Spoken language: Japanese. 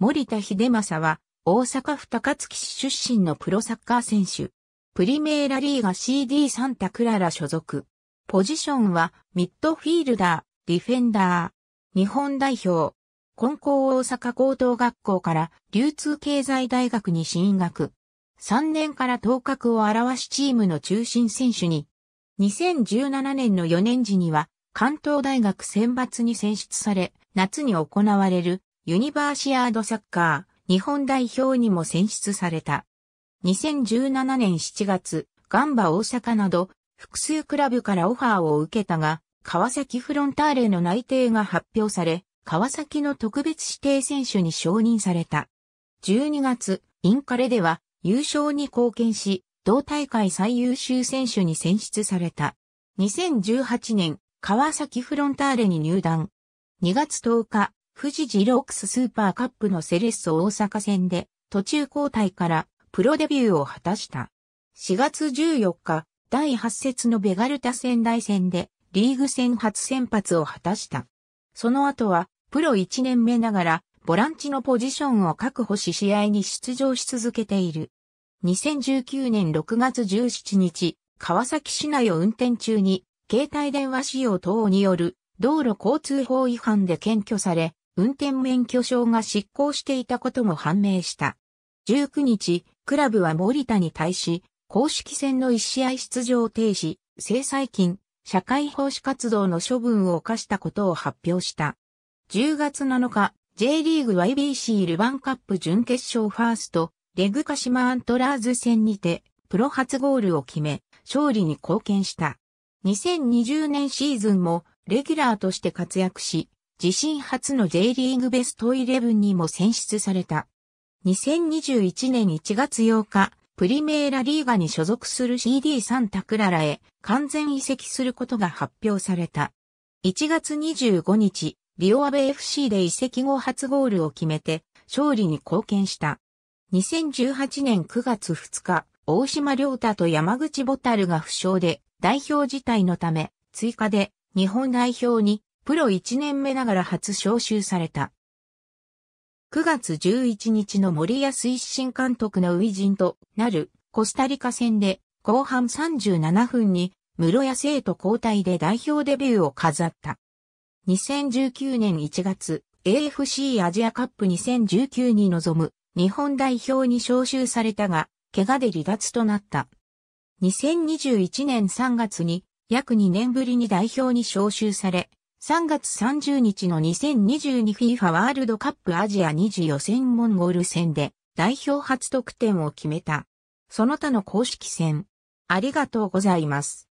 森田秀正は、大阪府高槻市出身のプロサッカー選手。プリメーラリーガ CD サンタクララ所属。ポジションは、ミッドフィールダー、ディフェンダー。日本代表。根高大阪高等学校から流通経済大学に進学。3年から頭角を表しチームの中心選手に。2017年の4年時には関東大学選抜に選出され、夏に行われるユニバーシアードサッカー日本代表にも選出された。2017年7月、ガンバ大阪など複数クラブからオファーを受けたが、川崎フロンターレの内定が発表され、川崎の特別指定選手に承認された。12月、インカレでは優勝に貢献し、同大会最優秀選手に選出された。2018年、川崎フロンターレに入団。2月10日、富士ジロックススーパーカップのセレッソ大阪戦で途中交代からプロデビューを果たした。4月14日、第8節のベガルタ仙台戦でリーグ戦初先発を果たした。その後はプロ1年目ながらボランチのポジションを確保し試合に出場し続けている。2019年6月17日、川崎市内を運転中に携帯電話使用等による道路交通法違反で検挙され、運転免許証が失効していたことも判明した。19日、クラブは森田に対し、公式戦の1試合出場停止、制裁金、社会奉仕活動の処分を犯したことを発表した。10月7日、J リーグ YBC ルヴァンカップ準決勝ファースト、レグカシマアントラーズ戦にて、プロ初ゴールを決め、勝利に貢献した。2020年シーズンもレギュラーとして活躍し、自身初の J リーグベストイレブンにも選出された。2021年1月8日、プリメーラリーガに所属する CD サンタクララへ完全移籍することが発表された。1月25日、リオアベ FC で移籍後初ゴールを決めて勝利に貢献した。2018年9月2日、大島良太と山口ボタルが負傷で代表辞退のため追加で日本代表にプロ1年目ながら初招集された。9月11日の森安一新監督の初陣となるコスタリカ戦で後半37分に室谷生徒交代で代表デビューを飾った。2019年1月 AFC アジアカップ2019に臨む日本代表に招集されたが怪我で離脱となった。2021年3月に約2年ぶりに代表に招集され3月30日の 2022FIFA ワールドカップアジア2次予選モンゴル戦で代表初得点を決めた。その他の公式戦。ありがとうございます。